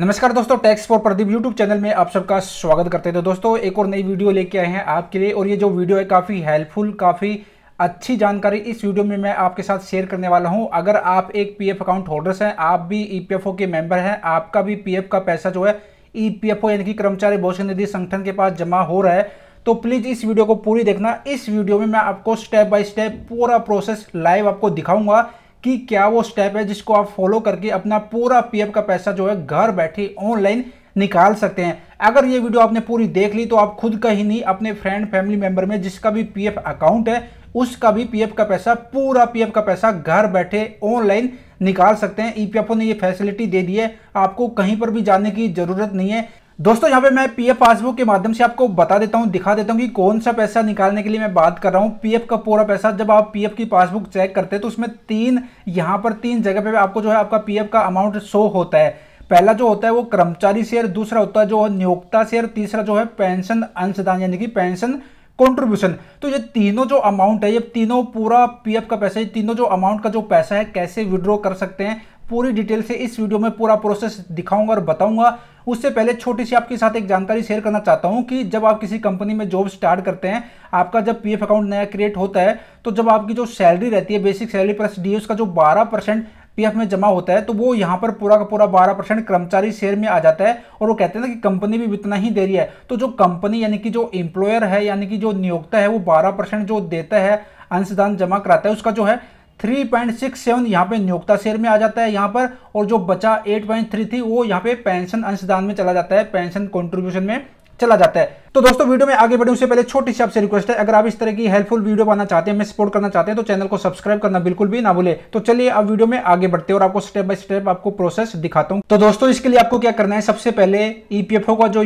नमस्कार दोस्तों tax for Pradeep YouTube channel में आप सबका स्वागत करते हैं तो दोस्तों एक और नई वीडियो लेके आए हैं आपके लिए और ये जो वीडियो है काफ़ी हेल्पफुल काफ़ी अच्छी जानकारी इस वीडियो में मैं आपके साथ शेयर करने वाला हूं अगर आप एक पीएफ अकाउंट होल्डर्स हैं आप भी ईपीएफओ e के मेंबर हैं आपका भी पी का पैसा जो है ईपीएफओ e यानी कि कर्मचारी भविष्य निधि संगठन के पास जमा हो रहा है तो प्लीज़ इस वीडियो को पूरी देखना इस वीडियो में मैं आपको स्टेप बाय स्टेप पूरा प्रोसेस लाइव आपको दिखाऊंगा कि क्या वो स्टेप है जिसको आप फॉलो करके अपना पूरा पीएफ का पैसा जो है घर बैठे ऑनलाइन निकाल सकते हैं अगर ये वीडियो आपने पूरी देख ली तो आप खुद का ही नहीं अपने फ्रेंड फैमिली मेंबर में जिसका भी पीएफ अकाउंट है उसका भी पीएफ का पैसा पूरा पीएफ का पैसा घर बैठे ऑनलाइन निकाल सकते हैं ईपीएफओ e ने ये फैसिलिटी दे दी है आपको कहीं पर भी जाने की ज़रूरत नहीं है दोस्तों यहाँ पे मैं पीएफ पासबुक के माध्यम से आपको बता देता हूँ दिखा देता हूँ कि कौन सा पैसा निकालने के लिए मैं बात कर रहा हूँ पीएफ का पूरा पैसा जब आप पीएफ की पासबुक चेक करते हैं तो उसमें तीन यहाँ पर तीन जगह पे आपको जो है आपका पीएफ का अमाउंट शो होता है पहला जो होता है वो कर्मचारी शेयर दूसरा होता है जो है नियोक्ता शेयर तीसरा जो है पेंशन अंशदान यानी कि पेंशन कॉन्ट्रीब्यूशन तो ये तीनों जो अमाउंट है ये तीनों पूरा पीएफ का पैसा ये तीनों जो अमाउंट का जो पैसा है कैसे विड्रॉ कर सकते हैं पूरी डिटेल से इस वीडियो में पूरा प्रोसेस दिखाऊंगा और बताऊंगा उससे पहले छोटी सी आपके साथ एक जानकारी शेयर करना चाहता हूं कि जब आप किसी कंपनी में जॉब स्टार्ट करते हैं आपका जब पीएफ अकाउंट नया क्रिएट होता है तो जब आपकी जो सैलरी रहती है बेसिक सैलरी प्लस डी उसका जो बारह परसेंट पीएफ में जमा होता है तो वो यहाँ पर पूरा का पूरा बारह परसेंट कर्मचारी शेयर में आ जाता है और वो कहते हैं ना कि कंपनी भी इतना ही दे रही है तो जो कंपनी यानी कि जो एम्प्लॉयर है यानी कि जो नियोक्ता है वो बारह परसेंट जो देता है अंशदान जमा कराता है उसका जो है थ्री पॉइंट सिक्स सेवन यहाँ पे नियोक्ता शेयर में आ जाता है यहाँ पर और जो बचा एट पॉइंट थ्री थी वो यहाँ पे पेंशन अंशदान में चला जाता है पेंशन कॉन्ट्रीब्यूशन में चला जाता है तो दोस्तों वीडियो में आगे बढ़े उससे पहले छोटी सी आपसे रिक्वेस्ट है अगर आप इस तरह की हेल्पफुल वीडियो बनाना चाहते हैं सपोर्ट करना चाहते हैं तो चैनल को सब्सक्राइब करना बिल्कुल भी ना भूले तो चलिए अब वीडियो में आगे बढ़ते हैं और आपको स्टेप बाय स्टेप आपको प्रोसेस दिखाता हूं तो दोस्तों इसके लिए आपको क्या करना है सबसे पहले ईपीएफओ e का जो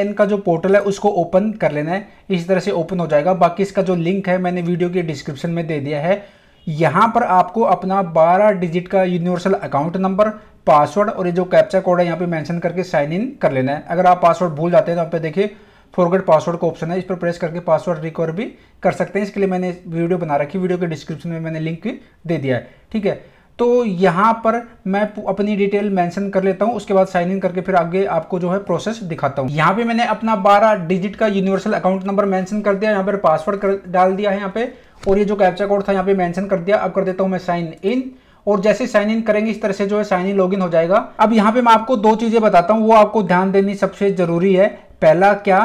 एन का जो पोर्टल है उसको ओपन कर लेना है इस तरह से ओपन हो जाएगा बाकी इसका जो लिंक है मैंने वीडियो के डिस्क्रिप्शन में दे दिया है यहाँ पर आपको अपना 12 डिजिट का यूनिवर्सल अकाउंट नंबर पासवर्ड और ये जो कैप्चा कोड है यहाँ पे मेंशन करके साइन इन कर लेना है अगर आप पासवर्ड भूल जाते हैं तो आप देखिए फॉरगेट पासवर्ड का ऑप्शन है इस पर प्रेस करके पासवर्ड रिकवर भी कर सकते हैं इसके लिए मैंने वीडियो बना रखी वीडियो के डिस्क्रिप्शन में मैंने लिंक दे दिया है ठीक है तो यहाँ पर मैं अपनी डिटेल मेंशन कर लेता हूँ उसके बाद साइन इन करके फिर आगे आपको जो है प्रोसेस दिखाता हूँ यहाँ पे मैंने अपना 12 डिजिट का यूनिवर्सल अकाउंट नंबर मेंशन कर दिया यहाँ पर पासवर्ड कर डाल दिया है यहाँ पे और ये जो कैप्चा कोड था यहाँ पे मेंशन कर दिया अब कर देता हूँ मैं साइन इन और जैसे साइन इन करेंगे इस तरह से जो है साइन इन लॉगिन हो जाएगा अब यहाँ पे मैं आपको दो चीज़ें बताता हूँ वो आपको ध्यान देनी सबसे ज़रूरी है पहला क्या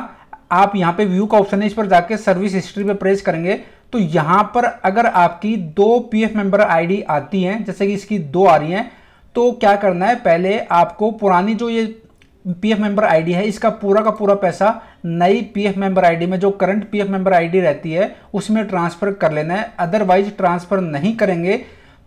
आप यहाँ पे व्यू का ऑप्शन है इस पर जाकर सर्विस हिस्ट्री पे प्रेस करेंगे तो यहाँ पर अगर आपकी दो पी मेंबर आईडी आती हैं जैसे कि इसकी दो आ रही हैं तो क्या करना है पहले आपको पुरानी जो ये पीएफ मेंबर आईडी है इसका पूरा का पूरा पैसा नई पीएफ मेंबर आईडी में जो करंट पीएफ मेंबर आईडी रहती है उसमें ट्रांसफ़र कर लेना है अदरवाइज ट्रांसफ़र नहीं करेंगे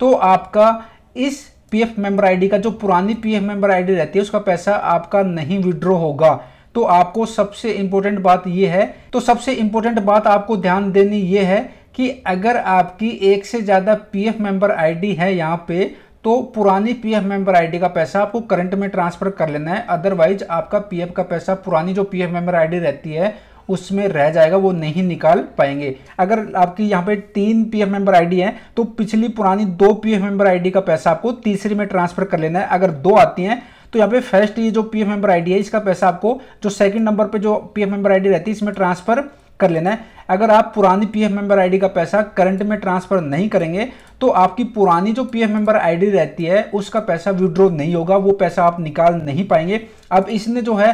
तो आपका इस पीएफ मेंबर आईडी का जो पुरानी पीएफ मेंबर आईडी रहती है उसका पैसा आपका नहीं विड्रॉ होगा तो आपको सबसे इंपॉर्टेंट बात यह है तो सबसे इंपॉर्टेंट बात आपको ध्यान देनी ये है कि अगर आपकी एक से ज़्यादा पीएफ मेंबर आईडी है यहाँ पे तो पुरानी पीएफ मेंबर आईडी का पैसा आपको करंट में ट्रांसफर कर लेना है अदरवाइज आपका पीएफ का पैसा पुरानी जो पीएफ मेंबर आईडी रहती है उसमें रह जाएगा वो नहीं निकाल पाएंगे अगर आपकी यहाँ पे तीन पीएफ मेंबर आईडी है तो पिछली पुरानी दो पीएफ मेंबर आईडी का पैसा आपको तीसरी में ट्रांसफर कर लेना है अगर दो आती हैं तो यहाँ पे फर्स्ट ये जो पीएफ मेंबर आईडी है इसका पैसा आपको जो सेकंड नंबर पे जो पीएफ मेंबर आईडी रहती है इसमें ट्रांसफर कर लेना है अगर आप पुरानी पीएफ मेंबर आईडी का पैसा करंट में ट्रांसफर नहीं करेंगे तो आपकी पुरानी जो पीएफ मेंबर आईडी रहती है उसका पैसा विड्रॉ नहीं होगा वो पैसा आप निकाल नहीं पाएंगे अब इसने जो है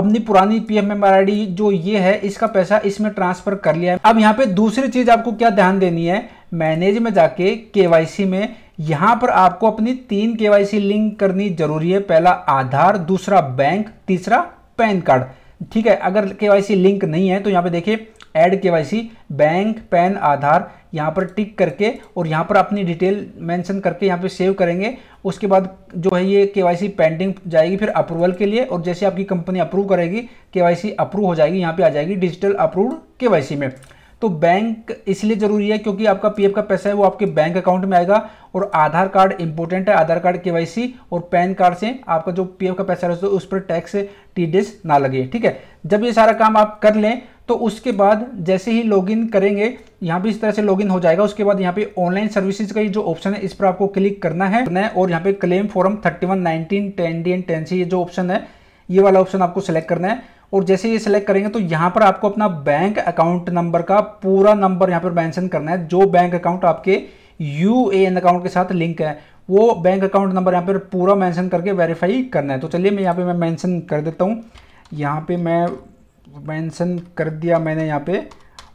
अपनी पुरानी पीएफ मेंबर आईडी जो ये है इसका पैसा इसमें ट्रांसफर कर लिया है अब यहाँ पे दूसरी चीज आपको क्या ध्यान देनी है मैनेज में जाके केवाईसी में यहाँ पर आपको अपनी तीन केवाईसी लिंक करनी जरूरी है पहला आधार दूसरा बैंक तीसरा पैन कार्ड ठीक है अगर केवाईसी लिंक नहीं है तो यहाँ पे देखिए ऐड के बैंक पैन आधार यहाँ पर टिक करके और यहाँ पर अपनी डिटेल मेंशन करके यहाँ पे सेव करेंगे उसके बाद जो है ये के पेंडिंग जाएगी फिर अप्रूवल के लिए और जैसे आपकी कंपनी अप्रूव करेगी के अप्रूव हो जाएगी यहाँ पे आ जाएगी डिजिटल अप्रूव के में तो बैंक इसलिए ज़रूरी है क्योंकि आपका पीएफ का पैसा है वो आपके बैंक अकाउंट में आएगा और आधार कार्ड इंपॉर्टेंट है आधार कार्ड केवाईसी और पैन कार्ड से आपका जो पीएफ का पैसा है उस पर टैक्स टीडीएस ना लगे ठीक है जब ये सारा काम आप कर लें तो उसके बाद जैसे ही लॉगिन करेंगे यहाँ भी इस तरह से लॉगिन हो जाएगा उसके बाद यहाँ पे ऑनलाइन सर्विसेज का ये जो ऑप्शन है इस पर आपको क्लिक करना है और यहाँ पे claim form thirty one nineteen ten D and ten C ये जो ऑप्शन है ये वाला ऑप्शन आपको सेलेक्ट करना है और जैसे ये सिलेक्ट करेंगे तो यहाँ पर आपको अपना बैंक अकाउंट नंबर का पूरा नंबर यहाँ पर मैंशन करना है जो बैंक अकाउंट आपके यू अकाउंट के साथ लिंक है वो बैंक अकाउंट नंबर यहाँ पर पूरा मैंशन करके वेरीफाई करना है तो चलिए मैं यहाँ पर मैं मैंशन कर देता हूँ यहाँ पर मैं मैंशन कर दिया मैंने यहाँ पर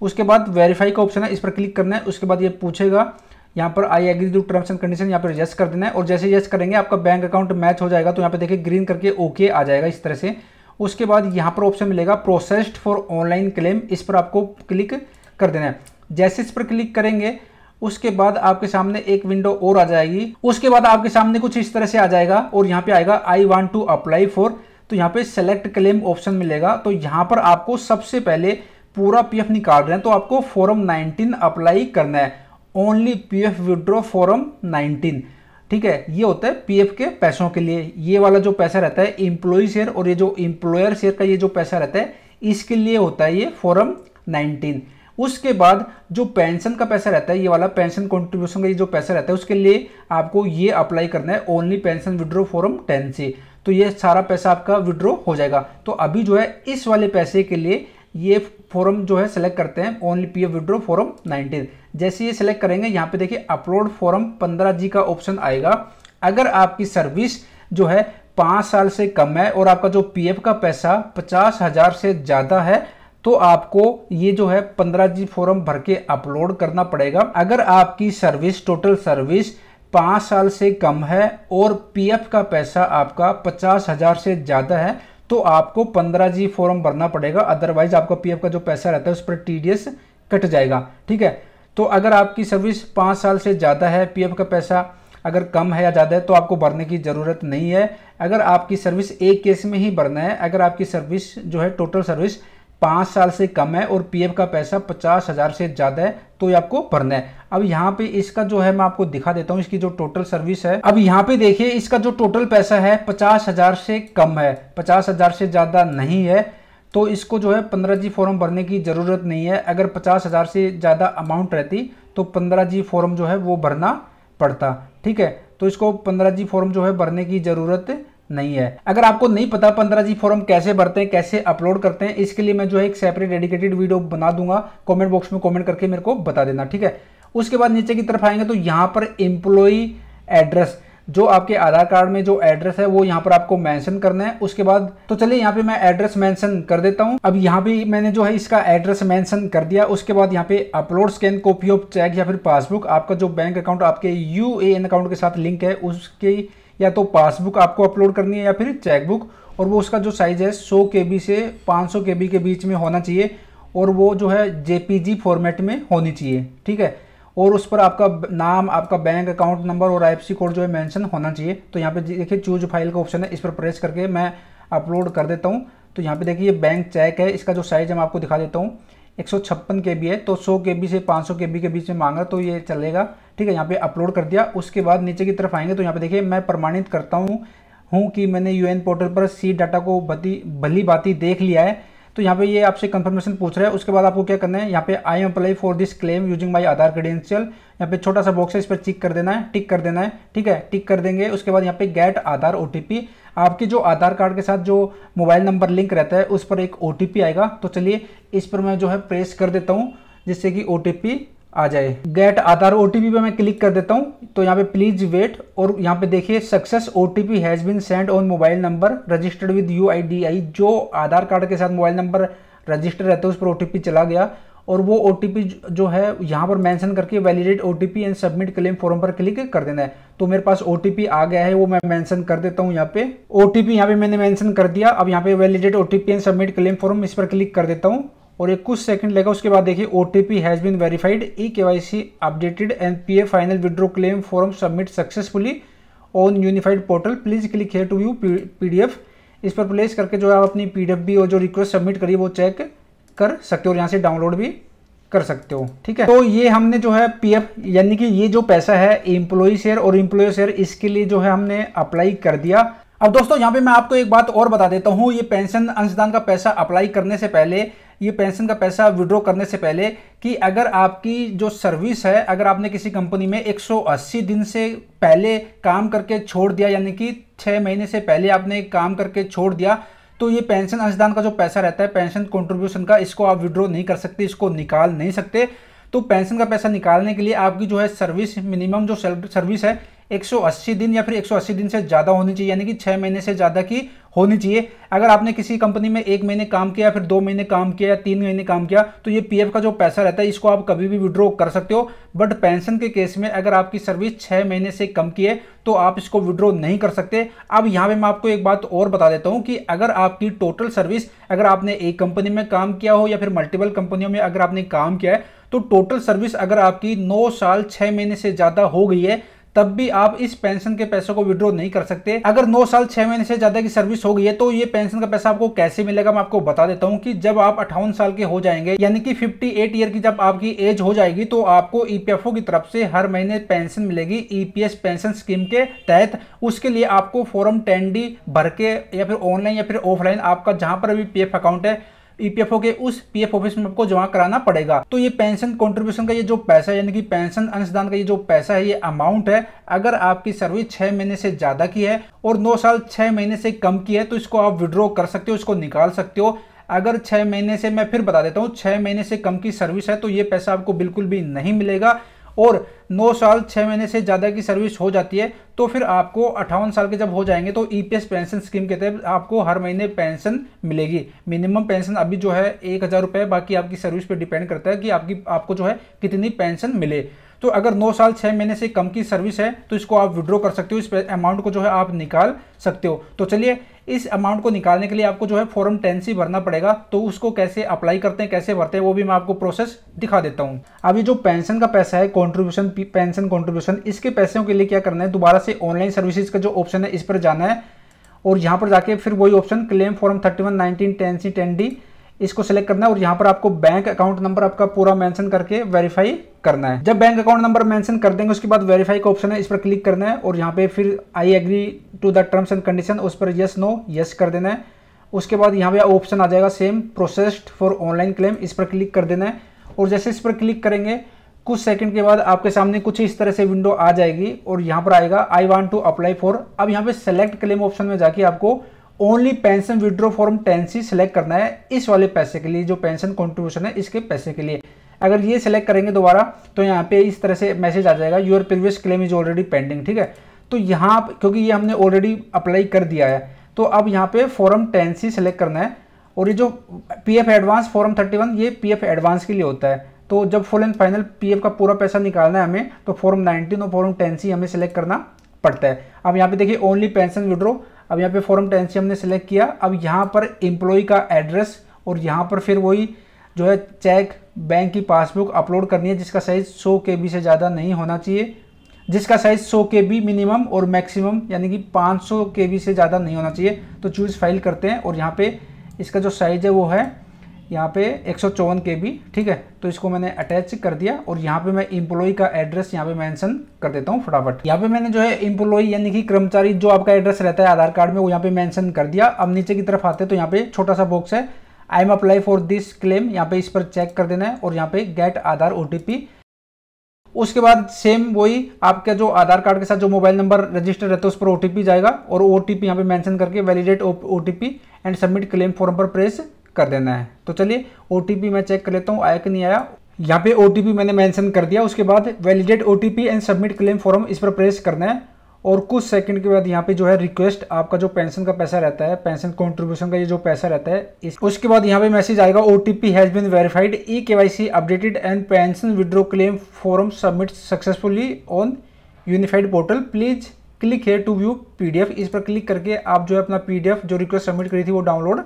उसके बाद वेरीफाई का ऑप्शन है इस पर क्लिक करना है उसके बाद ये पूछेगा यहाँ पर I agree to terms and condition यहाँ पर यस कर देना है और जैसे यस करेंगे आपका बैंक अकाउंट मैच हो जाएगा तो यहाँ पे देखिए ग्रीन करके ओके आ जाएगा इस तरह से उसके बाद यहाँ पर ऑप्शन मिलेगा प्रोसेस्ड फॉर ऑनलाइन क्लेम इस पर आपको क्लिक कर देना है जैसे इस पर क्लिक करेंगे उसके बाद आपके सामने एक विंडो और आ जाएगी उसके बाद आपके सामने कुछ इस तरह से आ जाएगा और यहाँ पे आएगा I want to apply for तो यहाँ पे सेलेक्ट क्लेम ऑप्शन मिलेगा तो यहाँ पर आपको सबसे पहले पूरा पी एफ निकाल रहे हैं तो आपको फॉरम 19 अप्लाई करना है only P F withdraw form nineteen ठीक है ये होता है पीएफ के पैसों के लिए ये वाला जो पैसा रहता है इंप्लॉई शेयर और ये जो इंप्लॉयर शेयर का ये जो पैसा रहता है इसके लिए होता है ये फॉरम 19 उसके बाद जो पेंशन का पैसा रहता है ये वाला पेंशन कॉन्ट्रीब्यूशन का ये जो पैसा रहता है उसके लिए आपको ये अप्लाई करना है only pension withdraw form ten से तो ये सारा पैसा आपका विड्रो हो जाएगा तो अभी जो है इस वाले पैसे के लिए ये फॉरम जो है सिलेक्ट करते हैं only P F withdraw form nineteen जैसे ये सिलेक्ट करेंगे यहाँ पे देखिए अपलोड फॉरम पंद्रह जी का ऑप्शन आएगा अगर आपकी सर्विस जो है पाँच साल से कम है और आपका जो पी का पैसा पचास हज़ार से ज़्यादा है तो आपको ये जो है पंद्रह जी फॉरम भर के अपलोड करना पड़ेगा अगर आपकी सर्विस टोटल सर्विस पाँच साल से कम है और पीएफ का पैसा आपका पचास हज़ार से ज़्यादा है तो आपको पंद्रह जी फॉर्म भरना पड़ेगा अदरवाइज आपका पीएफ का जो पैसा रहता है उस पर टीडीएस कट जाएगा ठीक है तो अगर आपकी सर्विस पाँच साल से ज़्यादा है पीएफ का पैसा अगर कम है या ज़्यादा है तो आपको भरने की ज़रूरत नहीं है अगर आपकी सर्विस एक केस में ही भरना है अगर आपकी सर्विस जो है टोटल सर्विस पाँच साल से कम है और पीएफ का पैसा पचास हज़ार से ज़्यादा है तो ये आपको भरना है अब यहाँ पे इसका जो है मैं आपको दिखा देता हूँ इसकी जो टोटल सर्विस है अब यहाँ पे देखिए इसका जो टोटल पैसा है पचास हज़ार से कम है पचास हज़ार से ज़्यादा नहीं है तो इसको जो है पंद्रह जी फॉर्म भरने की ज़रूरत नहीं है अगर पचास हज़ार से ज़्यादा अमाउंट रहती तो पंद्रह जी फॉर्म जो है वो भरना पड़ता ठीक है तो इसको पंद्रह जी फॉर्म जो है भरने की ज़रूरत नहीं है अगर आपको नहीं पता पंद्रह जी फॉर्म कैसे भरते हैं कैसे अपलोड करते हैं इसके लिए मैं जो है एक सेपरेट डेडिकेटेड वीडियो बना दूंगा कमेंट बॉक्स में कमेंट करके मेरे को बता देना ठीक है उसके बाद नीचे की तरफ आएंगे तो यहाँ पर एम्प्लॉई एड्रेस जो आपके आधार कार्ड में जो एड्रेस है वो यहाँ पर आपको मेंशन करना है उसके बाद तो चलिए यहाँ पे मैं एड्रेस मेंशन कर देता हूँ अब यहाँ पे मैंने जो है इसका एड्रेस मेंशन कर दिया उसके बाद यहाँ पे upload scan copy of cheque या फिर पासबुक आपका जो बैंक अकाउंट आपके यू अकाउंट के साथ लिंक है उसकी या तो पासबुक आपको अपलोड करनी है या फिर चेकबुक और वो उसका जो साइज़ है सौ के से पाँच सौ के के बीच में होना चाहिए और वो जो है जे फॉर्मेट में होनी चाहिए ठीक है और उस पर आपका नाम आपका बैंक अकाउंट नंबर और आई कोड जो है मैंशन होना चाहिए तो यहाँ पर देखिए चूज फाइल का ऑप्शन है इस पर प्रेस करके मैं अपलोड कर देता हूँ तो यहाँ पे देखिए बैंक चेक है इसका जो साइज़ है मैं आपको दिखा देता हूँ एक सौ छप्पन के बी है तो सौ के बी से पाँच सौ के बी के बीच में मांगा तो ये चलेगा ठीक है यहाँ पे अपलोड कर दिया उसके बाद नीचे की तरफ आएंगे तो यहाँ पे देखिए मैं प्रमाणित करता हूँ हूँ कि मैंने यूएन पोर्टल पर सी डाटा को बती भली बाती देख लिया है तो यहाँ पे ये आपसे कंफर्मेशन पूछ रहा है उसके बाद आपको क्या करना है यहाँ पे I am apply for this claim using my Aadhaar credential यहाँ पे छोटा सा बॉक्स है इस पर चिक कर देना है टिक कर देना है ठीक है टिक कर देंगे उसके बाद यहाँ पे गेट आधार ओ आपके जो आधार कार्ड के साथ जो मोबाइल नंबर लिंक रहता है उस पर एक ओ आएगा तो चलिए इस पर मैं जो है प्रेस कर देता हूँ जिससे कि ओ आ जाए गेट आधार ओ पर मैं क्लिक कर देता हूँ तो यहाँ पे प्लीज वेट और यहाँ पे देखिए success O T P has been send on mobile number registered with U I D I जो आधार कार्ड के साथ मोबाइल नंबर रजिस्टर रहता है उस पर ओ टी पी चला गया और वो ओ टी पी जो है यहाँ पर मैंशन करके validate O T P and submit claim form पर क्लिक कर देना है तो मेरे पास ओ टी पी आ गया है वो मैं मैंशन कर देता हूँ यहाँ पे ओ टी पी यहाँ पे मैंने मैंशन कर दिया अब यहाँ पे validate O T P and submit claim form इस पर क्लिक कर देता हूँ और एक कुछ सेकंड लेगा उसके बाद देखिए O T P has been verified E K Y C updated N P A final withdraw claim form submit successfully on unified portal please click here to view P D F इस पर place करके जो है आप अपनी P D F भी और जो रिक्वेस्ट सबमिट करिए वो चेक कर सकते हो और यहाँ से डाउनलोड भी कर सकते हो ठीक है तो ये हमने जो है पी एफ यानी कि ये जो पैसा है इम्प्लॉय शेयर और एम्प्लॉय शेयर इसके लिए जो है हमने अप्लाई कर दिया अब दोस्तों यहाँ पे मैं आपको एक बात और बता देता हूँ ये पेंशन अंशदान का पैसा अप्लाई करने से पहले ये पेंशन का पैसा विड्रॉ करने से पहले कि अगर आपकी जो सर्विस है अगर आपने किसी कंपनी में 180 दिन से पहले काम करके छोड़ दिया यानी कि छः महीने से पहले आपने काम करके छोड़ दिया तो ये पेंशन अंशदान का जो पैसा रहता है पेंशन कंट्रीब्यूशन का इसको आप विड्रॉ नहीं कर सकते इसको निकाल नहीं सकते तो पेंशन का पैसा निकालने के लिए आपकी जो है सर्विस मिनिमम जो सर्विस है 180 दिन या फिर 180 दिन से ज़्यादा होनी चाहिए यानी कि छः महीने से ज़्यादा की होनी चाहिए अगर आपने किसी कंपनी में एक महीने काम किया फिर दो महीने काम किया या तीन महीने काम किया तो ये पीएफ का जो पैसा रहता है इसको आप कभी भी विड्रॉ कर सकते हो बट पेंशन के केस में अगर आपकी सर्विस छः महीने से कम की है तो आप इसको विड्रॉ नहीं कर सकते अब यहाँ पे मैं आपको एक बात और बता देता हूँ कि अगर आपकी टोटल सर्विस अगर आपने एक कंपनी में काम किया हो या फिर मल्टीपल कंपनियों में अगर आपने काम किया है तो टोटल सर्विस अगर आपकी 9 साल 6 महीने से ज़्यादा हो गई है तब भी आप इस पेंशन के पैसे को विड्रॉ नहीं कर सकते अगर नौ साल छह महीने से ज्यादा की सर्विस हो गई है तो ये पेंशन का पैसा आपको कैसे मिलेगा मैं आपको बता देता हूँ कि जब आप अठावन साल के हो जाएंगे यानी कि 58 ईयर की जब आपकी एज हो जाएगी तो आपको ईपीएफओ e की तरफ से हर महीने पेंशन मिलेगी ईपीएस e पेंशन स्कीम के तहत उसके लिए आपको फॉर्म टेन डी भर के या फिर ऑनलाइन या फिर ऑफलाइन आपका जहां पर भी पीएफ अकाउंट है ईपीएफओ e के उस पीएफ ऑफिस में आपको जमा कराना पड़ेगा तो ये पेंशन कॉन्ट्रीब्यूशन का ये जो पैसा है यानी कि पेंशन अंशदान का ये जो पैसा है ये अमाउंट है अगर आपकी सर्विस छह महीने से ज्यादा की है और नौ साल छह महीने से कम की है तो इसको आप विड्रॉ कर सकते हो इसको निकाल सकते हो अगर छह महीने से मैं फिर बता देता हूँ छह महीने से कम की सर्विस है तो ये पैसा आपको बिल्कुल भी नहीं मिलेगा और 9 साल 6 महीने से ज़्यादा की सर्विस हो जाती है तो फिर आपको अट्ठावन साल के जब हो जाएंगे तो ई पेंशन स्कीम के तहत आपको हर महीने पेंशन मिलेगी मिनिमम पेंशन अभी जो है एक हज़ार रुपये बाकी आपकी सर्विस पर डिपेंड करता है कि आपकी आपको जो है कितनी पेंशन मिले तो अगर नौ साल छह महीने से कम की सर्विस है तो इसको आप विड्रॉ कर सकते हो इस अमाउंट को जो है आप निकाल सकते हो तो चलिए इस अमाउंट को निकालने के लिए आपको जो है फॉर्म टेन सी भरना पड़ेगा तो उसको कैसे अप्लाई करते हैं कैसे भरते हैं वो भी मैं आपको प्रोसेस दिखा देता हूं अभी जो पेंशन का पैसा है कॉन्ट्रीब्यूशन पेंशन कॉन्ट्रीब्यूशन इसके पैसों के लिए क्या करना है दोबारा से ऑनलाइन सर्विसेज का जो ऑप्शन है इस पर जाना है और यहाँ पर जाके फिर वही option claim form thirty one nineteen ten C ten D इसको सिलेक्ट करना है और यहाँ पर आपको बैंक अकाउंट नंबर आपका पूरा मेंशन करके वेरीफाई करना है जब बैंक अकाउंट नंबर मेंशन कर देंगे उसके बाद वेरीफाई का ऑप्शन है इस पर क्लिक करना है और यहाँ पे फिर I agree to the terms and condition उस पर यस नो यस कर देना है उसके बाद यहाँ पे ऑप्शन आ जाएगा same processed for online claim इस पर क्लिक कर देना है और जैसे इस पर क्लिक करेंगे कुछ सेकंड के बाद आपके सामने कुछ इस तरह से विंडो आ जाएगी और यहाँ पर आएगा I want to apply for अब यहाँ पे सेलेक्ट क्लेम ऑप्शन में जाके आपको only pension withdraw form ten C select करना है इस वाले पैसे के लिए जो पेंशन कॉन्ट्रीब्यूशन है इसके पैसे के लिए अगर ये सिलेक्ट करेंगे दोबारा तो यहाँ पे इस तरह से मैसेज आ जाएगा your previous claim is already pending ठीक है तो यहाँ क्योंकि ये हमने ऑलरेडी अप्लाई कर दिया है तो अब यहाँ पे फॉर्म टेन सी सिलेक्ट करना है और ये जो P F advance form thirty one ये पी एफ एडवांस के लिए होता है तो जब full and final P F का पूरा पैसा निकालना है हमें तो फॉर्म नाइनटीन और फॉर्म टेन सी हमें सेलेक्ट करना पड़ता है अब यहाँ पे देखिए ओनली पेंशन विड्रो अब यहाँ पे फॉर्म टेन से हमने सेलेक्ट किया अब यहाँ पर एम्प्लॉय का एड्रेस और यहाँ पर फिर वही जो है चेक बैंक की पासबुक अपलोड करनी है जिसका साइज़ सौ के बी से ज़्यादा नहीं होना चाहिए जिसका साइज़ सौ के बी मिनिमम और मैक्सिमम यानी कि पाँच सौ के बी से ज़्यादा नहीं होना चाहिए तो चूज़ फाइल करते हैं और यहाँ पर इसका जो साइज़ है वो है यहाँ पे एक सौ ठीक है तो इसको मैंने अटैच कर दिया और यहाँ पे मैं इम्प्लॉई का एड्रेस यहाँ पे मेंशन कर देता हूँ फटाफट यहाँ पे मैंने जो है इम्प्लॉई यानी कि कर्मचारी जो आपका एड्रेस रहता है आधार कार्ड में वो यहाँ पे मेंशन कर दिया अब नीचे की तरफ आते हैं तो यहाँ पे छोटा सा बॉक्स है I am apply for this claim यहाँ पे इस पर चेक कर देना है और यहाँ पे गेट आधार ओ उसके बाद सेम वही आपके जो आधार कार्ड के साथ जो मोबाइल नंबर रजिस्टर रहता है उस पर ओ जाएगा और ओ टी यहाँ पे मैंशन करके validate O and submit claim form पर प्रेस कर देना है तो चलिए ओ मैं चेक कर लेता हूँ आया कि नहीं आया यहाँ पे ओ मैंने मैंशन कर दिया उसके बाद validate O and submit claim form इस पर प्रेस करना है और कुछ सेकंड के बाद यहाँ पे जो है रिक्वेस्ट आपका जो पेंशन का पैसा रहता है पेंशन कंट्रीब्यूशन का ये जो पैसा रहता है इस उसके बाद यहाँ पे मैसेज आएगा O T P has been verified E K Y C updated and pension withdraw claim form submit successfully on unified portal please click here to view PDF इस पर क्लिक करके आप जो है अपना पीडीएफ जो रिक्वेस्ट सबमिट करी थी वो डाउनलोड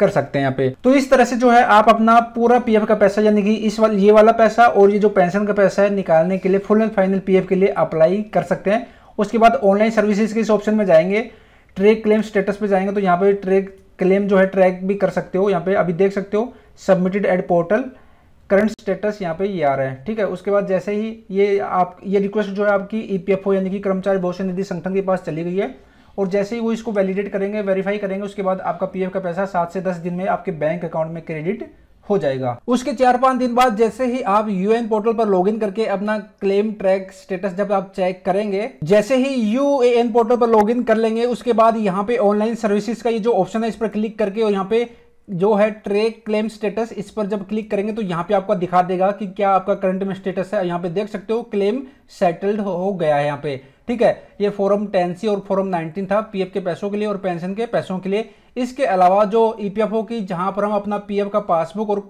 कर सकते हैं यहाँ पे तो इस तरह से जो है आप अपना पूरा पीएफ का पैसा यानी कि इस वाल, ये वाला पैसा और ये जो पेंशन का पैसा है निकालने के लिए फुल एंड फाइनल पीएफ के लिए अप्लाई कर सकते हैं उसके बाद ऑनलाइन सर्विसेज के इस ऑप्शन में जाएंगे ट्रेक क्लेम स्टेटस पे जाएंगे तो यहाँ पे ट्रेक क्लेम जो है ट्रैक भी कर सकते हो यहाँ पे अभी देख सकते हो submitted at portal current status यहाँ पे ये आ रहा है ठीक है उसके बाद जैसे ही ये आप ये रिक्वेस्ट जो है आपकी ई e यानी कि कर्मचारी भविष्य निधि संगठन के पास चली गई है और जैसे ही वो इसको वैलिडेट करेंगे वेरीफाई करेंगे उसके बाद आपका पीएफ का पैसा सात से दस दिन में आपके बैंक अकाउंट में क्रेडिट हो जाएगा उसके चार पांच दिन बाद जैसे ही आप यूएन पोर्टल पर लॉगिन करके अपना क्लेम ट्रैक स्टेटस जब आप चेक करेंगे जैसे ही यूएएन पोर्टल पर लॉगिन कर लेंगे उसके बाद यहाँ पे ऑनलाइन सर्विसेज का ये जो ऑप्शन है इस पर क्लिक करके और यहाँ पे जो है ट्रेक क्लेम स्टेटस इस पर जब क्लिक करेंगे तो यहाँ पे आपका दिखा देगा कि क्या आपका करंट में स्टेटस है यहाँ पे देख सकते हो क्लेम सेटल्ड हो गया है यहाँ पे ठीक है ये फॉरम टेन सी और फॉरम नाइनटीन था पीएफ के पैसों के लिए और पेंशन के पैसों के लिए इसके अलावा जो ईपीएफ e हो की जहां पर हम अपना पीएफ का पासबुक और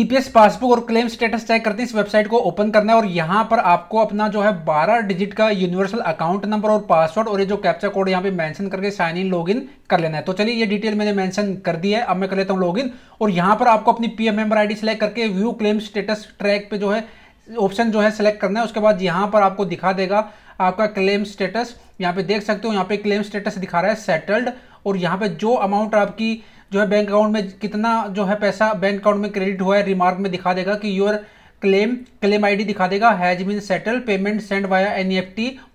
ईपीएस e पासबुक और क्लेम स्टेटस चेक करते हैं इस वेबसाइट को ओपन करना है और यहां पर आपको अपना जो है 12 डिजिट का यूनिवर्सल अकाउंट नंबर और पासवर्ड और ये जो कैप्चा कोड यहां पे मेंशन करके साइन इन लॉगिन कर लेना है तो चलिए ये डिटेल मैंने मेंशन कर दी है अब मैं कर लेता हूं लॉगिन और यहां पर आपको अपनी पीएफ मेंबर आई सेलेक्ट करके व्यू क्लेम स्टेटस ट्रैक पे जो है ऑप्शन जो है सेलेक्ट करना है उसके बाद यहां पर आपको दिखा देगा आपका क्लेम स्टेटस यहाँ पे देख सकते हो यहाँ पे क्लेम स्टेटस दिखा रहा है सेटल्ड और यहाँ पे जो अमाउंट आपकी जो है बैंक अकाउंट में कितना जो है पैसा बैंक अकाउंट में क्रेडिट हुआ है रिमार्क में दिखा देगा कि योर क्लेम क्लेम आईडी दिखा देगा has been settle payment send via N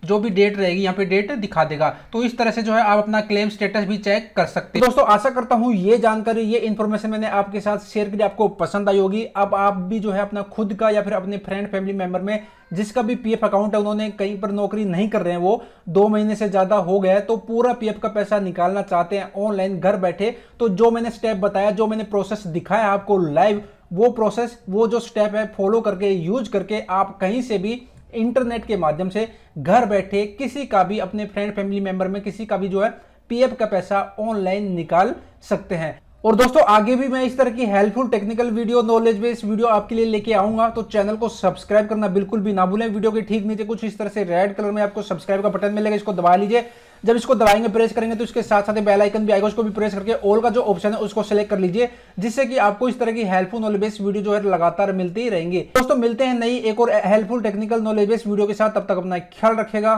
जो भी डेट रहेगी यहाँ पे डेट दिखा देगा तो इस तरह से जो है आप अपना क्लेम स्टेटस भी चेक कर सकते हैं दोस्तों आशा करता हूँ ये जानकारी ये इन्फॉर्मेशन मैंने आपके साथ शेयर करी आपको पसंद आई होगी अब आप भी जो है अपना खुद का या फिर अपने फ्रेंड फैमिली मेंबर में जिसका भी पीएफ अकाउंट है उन्होंने कहीं पर नौकरी नहीं कर रहे हैं वो दो महीने से ज़्यादा हो गया है तो पूरा पीएफ का पैसा निकालना चाहते हैं ऑनलाइन घर बैठे तो जो मैंने स्टेप बताया जो मैंने प्रोसेस दिखाया आपको लाइव वो प्रोसेस वो जो स्टेप है फॉलो करके यूज करके आप कहीं से भी इंटरनेट के माध्यम से घर बैठे किसी का भी अपने फ्रेंड फैमिली मेंबर में किसी का भी जो है पीएफ का पैसा ऑनलाइन निकाल सकते हैं और दोस्तों आगे भी मैं इस तरह की helpful technical video knowledge based video आपके लिए लेके आऊंगा तो चैनल को सब्सक्राइब करना बिल्कुल भी ना भूलें वीडियो के ठीक नीचे कुछ इस तरह से रेड कलर में आपको सब्सक्राइब का बटन मिलेगा इसको दबा लीजिए जब इसको दबाएंगे प्रेस करेंगे तो इसके साथ साथ बेल आइकन भी आएगा उसको भी प्रेस करके ऑल का जो ऑप्शन है उसको सेलेक्ट कर लीजिए जिससे कि आपको इस तरह की हेल्पफुल नॉलेज बेस्ड वीडियो जो है लगातार मिलती ही दोस्तों मिलते हैं नई एक और helpful technical knowledge based video के साथ तब तक अपना ख्याल रखेगा